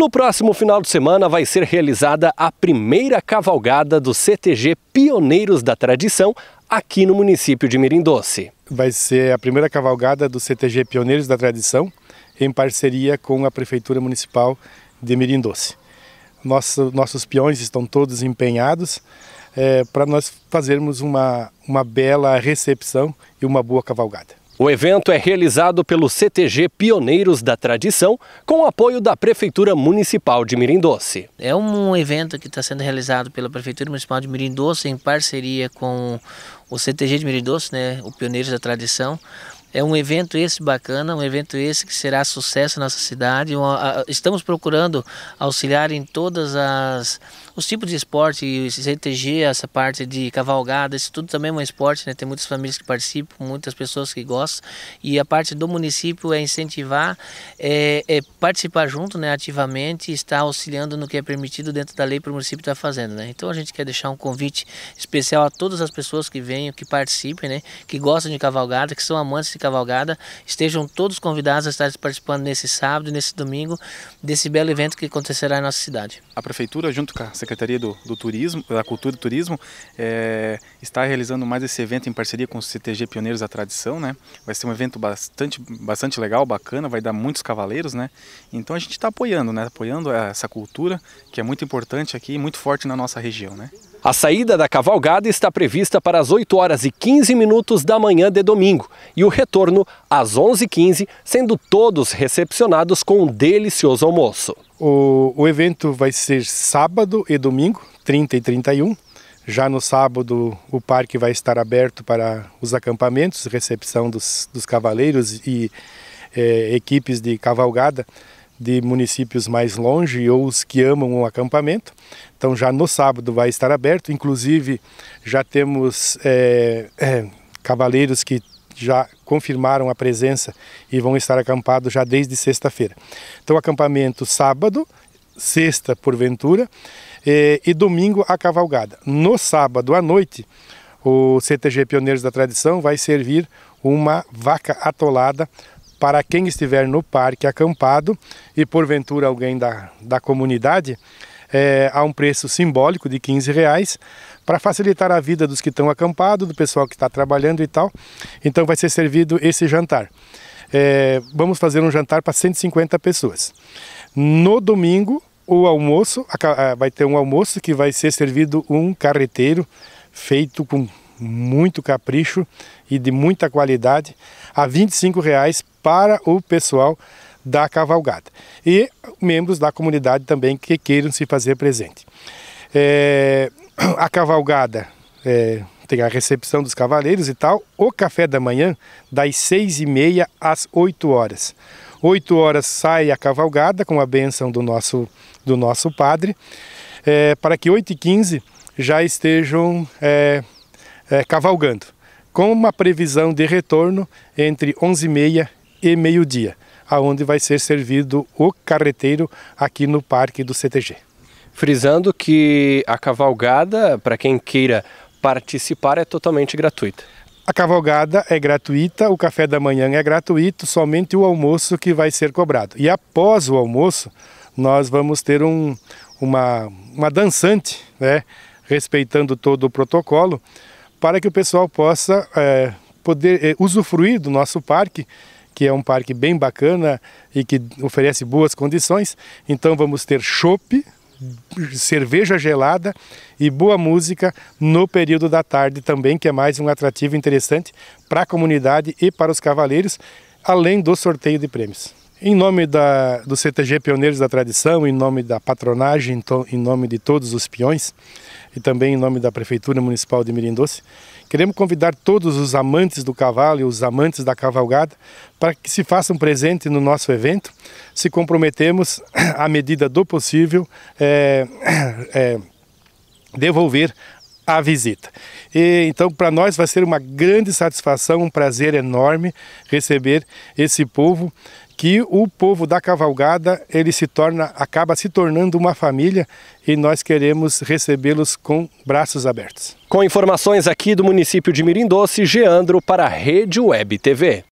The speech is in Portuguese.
No próximo final de semana vai ser realizada a primeira cavalgada do CTG Pioneiros da Tradição aqui no município de Mirim Doce. Vai ser a primeira cavalgada do CTG Pioneiros da Tradição em parceria com a Prefeitura Municipal de Mirim Doce. Nosso, nossos peões estão todos empenhados é, para nós fazermos uma, uma bela recepção e uma boa cavalgada. O evento é realizado pelo CTG Pioneiros da Tradição, com apoio da Prefeitura Municipal de Mirindoce. É um evento que está sendo realizado pela Prefeitura Municipal de Mirindoce em parceria com o CTG de Mirindoce, né, o Pioneiros da Tradição, é um evento esse bacana, um evento esse que será sucesso na nossa cidade. Estamos procurando auxiliar em todas as os tipos de esporte, o CTG, essa parte de cavalgada, isso tudo também é um esporte, né? Tem muitas famílias que participam, muitas pessoas que gostam. E a parte do município é incentivar, é, é participar junto, né? Ativamente, estar auxiliando no que é permitido dentro da lei para o município estar fazendo, né? Então a gente quer deixar um convite especial a todas as pessoas que venham, que participem, né? Que gostam de cavalgada, que são amantes de Cavalgada. Estejam todos convidados a estar participando nesse sábado e nesse domingo desse belo evento que acontecerá em nossa cidade. A Prefeitura, junto com a Secretaria do, do Turismo, da Cultura e Turismo, é, está realizando mais esse evento em parceria com o CTG Pioneiros da Tradição. Né? Vai ser um evento bastante, bastante legal, bacana, vai dar muitos cavaleiros. Né? Então a gente está apoiando, né? apoiando essa cultura que é muito importante aqui e muito forte na nossa região. Né? A saída da cavalgada está prevista para as 8 horas e 15 minutos da manhã de domingo e o retorno às 11h15, sendo todos recepcionados com um delicioso almoço. O, o evento vai ser sábado e domingo, 30 e 31. Já no sábado, o parque vai estar aberto para os acampamentos, recepção dos, dos cavaleiros e é, equipes de cavalgada de municípios mais longe ou os que amam o acampamento. Então já no sábado vai estar aberto, inclusive já temos é, é, cavaleiros que já confirmaram a presença e vão estar acampados já desde sexta-feira. Então acampamento sábado, sexta porventura é, e domingo a cavalgada. No sábado à noite o CTG Pioneiros da Tradição vai servir uma vaca atolada para quem estiver no parque acampado e porventura alguém da, da comunidade, é, a um preço simbólico de 15 reais para facilitar a vida dos que estão acampados, do pessoal que está trabalhando e tal. Então vai ser servido esse jantar. É, vamos fazer um jantar para 150 pessoas. No domingo, o almoço, vai ter um almoço que vai ser servido um carreteiro feito com muito capricho e de muita qualidade a 25 reais para o pessoal da cavalgada e membros da comunidade também que queiram se fazer presente. É, a cavalgada é, tem a recepção dos cavaleiros e tal, o café da manhã das seis e meia às oito horas. Oito horas sai a cavalgada com a benção do nosso, do nosso padre, é, para que oito e quinze já estejam é, é, cavalgando, com uma previsão de retorno entre onze e meia e meio-dia, aonde vai ser servido o carreteiro aqui no Parque do CTG. Frisando que a cavalgada, para quem queira participar, é totalmente gratuita. A cavalgada é gratuita, o café da manhã é gratuito, somente o almoço que vai ser cobrado. E após o almoço, nós vamos ter um, uma, uma dançante, né, respeitando todo o protocolo, para que o pessoal possa é, poder é, usufruir do nosso parque que é um parque bem bacana e que oferece boas condições. Então vamos ter chopp, cerveja gelada e boa música no período da tarde também, que é mais um atrativo interessante para a comunidade e para os cavaleiros, além do sorteio de prêmios. Em nome da, do CTG Pioneiros da Tradição, em nome da patronagem, então, em nome de todos os peões, e também em nome da Prefeitura Municipal de Mirim Doce, queremos convidar todos os amantes do cavalo e os amantes da cavalgada para que se façam presente no nosso evento. Se comprometemos, à medida do possível, é, é, devolver a visita. E, então, para nós vai ser uma grande satisfação, um prazer enorme receber esse povo que o povo da cavalgada ele se torna, acaba se tornando uma família e nós queremos recebê-los com braços abertos. Com informações aqui do município de Mirim Doce, Geandro para a Rede Web TV.